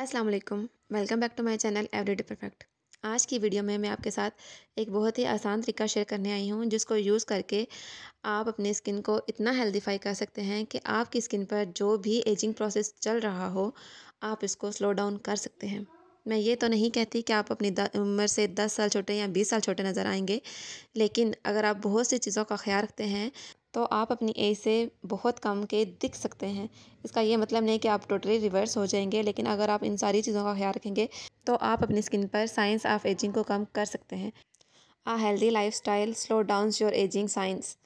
अस्सलाम वालेकुम welcome back to my channel everyday perfect आज की वीडियो में मैं आपके साथ एक बहुत ही आसान तरीका शेयर करने आई हूँ जिसको यूज़ करके आप अपने स्किन को इतना हेल्दीफाई कर सकते हैं कि आपकी स्किन पर जो भी एजिंग प्रोसेस चल रहा हो आप इसको स्लो डाउन कर सकते हैं मैं ये तो नहीं कहती कि आप अपनी उम्र से दस साल छोटे या बीस साल छोटे नज़र आएंगे लेकिन अगर आप बहुत सी चीज़ों का ख्याल रखते हैं तो आप अपनी एज से बहुत कम के दिख सकते हैं इसका ये मतलब नहीं कि आप टोटली रिवर्स हो जाएंगे लेकिन अगर आप इन सारी चीज़ों का ख्याल रखेंगे तो आप अपनी स्किन पर साइंस ऑफ एजिंग को कम कर सकते हैं a healthy lifestyle slow down your aging science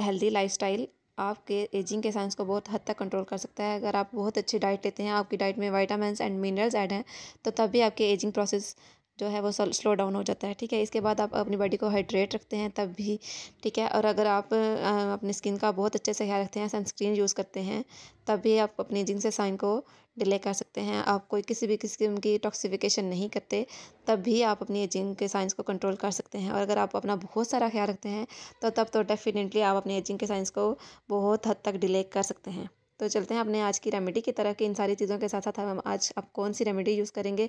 healthy lifestyle आपके एजिंग के साइंस को बहुत हद तक कंट्रोल कर सकता है अगर आप बहुत अच्छी डाइट लेते हैं आपकी डाइट में वाइटामस एंड मिनरल्स ऐड हैं तो तब भी आपके एजिंग प्रोसेस जो है वो स्लो डाउन हो जाता है ठीक है इसके बाद आप अपनी बॉडी को हाइड्रेट रखते हैं तब भी ठीक है और अगर आप अपनी स्किन का बहुत अच्छे से ख्याल रखते हैं सनस्क्रीन यूज़ करते हैं तब भी आप अपनी जिंग से साइन को डिले कर सकते हैं आप कोई किसी भी किस्म की टॉक्सिफिकेशन नहीं करते तब भी आप अपनी एजिंग के साइंस को कंट्रोल कर सकते हैं और अगर आप अपना बहुत सारा ख्याल रखते हैं तो तब तो डेफिनेटली आप अपनी एजिंग के साइंस को बहुत हद तक डिले कर सकते हैं तो चलते हैं अपने आज की रेमेडी की तरह की इन सारी चीज़ों के साथ साथ हम आज आप कौन सी रेमेडी यूज़ करेंगे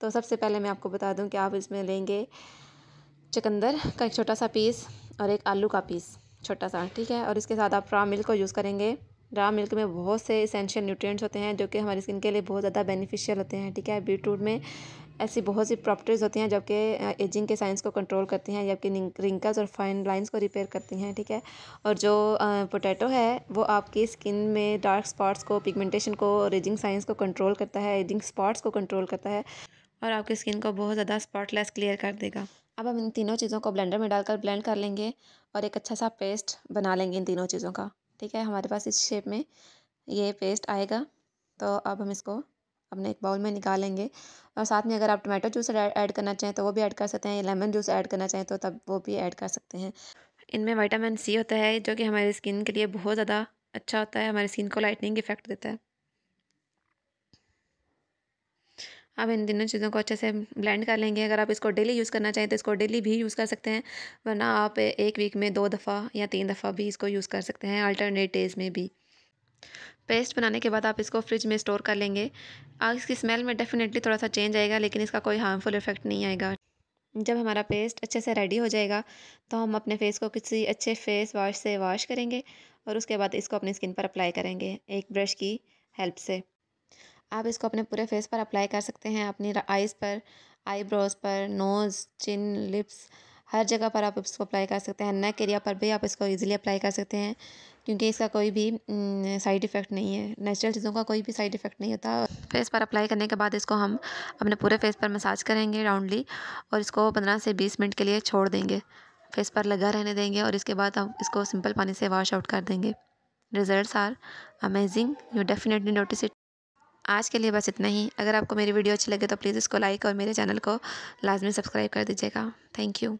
तो सबसे पहले मैं आपको बता दूं कि आप इसमें लेंगे चकंदर का एक छोटा सा पीस और एक आलू का पीस छोटा सा ठीक है और इसके साथ आप रॉ मिल्क को यूज़ करेंगे रॉ मिल्क में बहुत से इसेंशियल न्यूट्रिएंट्स होते हैं जो कि हमारी स्किन के लिए बहुत ज़्यादा बेनिफिशियल होते हैं ठीक है बीट रूट में ऐसी बहुत सी प्रॉपर्टीज़ होती हैं जो कि एजिंग के साइंस को कंट्रोल करती हैं जबकि रिंकल्स और फाइन लाइंस को रिपेयर करती हैं ठीक है और जो पोटैटो है वो आपकी स्किन में डार्क स्पॉट्स को पिगमेंटेशन को और एजिंग साइंस को कंट्रोल करता है एजिंग स्पॉट्स को कंट्रोल करता है और आपकी स्किन को बहुत ज़्यादा स्पॉटलेस क्लियर कर देगा अब हम इन तीनों चीज़ों को ब्लेंडर में डालकर ब्लेंड कर लेंगे और एक अच्छा सा पेस्ट बना लेंगे इन तीनों चीज़ों का ठीक है हमारे पास इस शेप में ये पेस्ट आएगा तो अब हम इसको अपने एक बाउल में निकालेंगे और साथ में अगर आप टमाटो जूस ऐड करना चाहें तो वो भी ऐड कर सकते हैं लेमन जूस ऐड करना चाहें तो तब वो भी ऐड कर सकते हैं इनमें वाइटामिन सी होता है जो कि हमारी स्किन के लिए बहुत ज़्यादा अच्छा होता है हमारी स्किन को लाइटनिंग इफेक्ट देता है आप इन तीनों चीज़ों को अच्छे से ब्लेंड कर लेंगे अगर आप इसको डेली यूज़ करना चाहें तो इसको डेली भी यूज़ कर सकते हैं वरना आप एक वीक में दो दफ़ा या तीन दफ़ा भी इसको यूज़ कर सकते हैं अल्टरनेट डेज़ में भी पेस्ट बनाने के बाद आप इसको फ्रिज में स्टोर कर लेंगे आज इसकी स्मेल में डेफ़िनेटली थोड़ा सा चेंज आएगा लेकिन इसका कोई हार्मफुल इफेक्ट नहीं आएगा जब हमारा पेस्ट अच्छे से रेडी हो जाएगा तो हम अपने फेस को किसी अच्छे फेस वॉश से वॉश करेंगे और उसके बाद इसको अपनी स्किन पर अप्लाई करेंगे एक ब्रश की हेल्प से आप इसको अपने पूरे फेस पर अप्लाई कर सकते हैं अपनी आइज़ पर आईब्रोज़ पर नोज़ चिन लिप्स हर जगह पर आप इसको अप्लाई कर सकते हैं नेक एरिया पर भी आप इसको ईजिली अप्लाई कर सकते हैं क्योंकि इसका कोई भी साइड इफ़ेक्ट नहीं है नेचुरल चीज़ों का कोई भी साइड इफ़ेक्ट नहीं होता फेस पर अप्लाई करने के बाद इसको हम अपने पूरे फेस पर मसाज करेंगे राउंडली और इसको पंद्रह से बीस मिनट के लिए छोड़ देंगे फेस पर लगा रहने देंगे और इसके बाद हम इसको सिंपल पानी से वॉश आउट कर देंगे result are amazing you definitely notice it आज के लिए बस इतना ही अगर आपको मेरी वीडियो अच्छी लगे तो प्लीज़ इसको लाइक और मेरे चैनल को लाजमी सब्सक्राइब कर दीजिएगा थैंक यू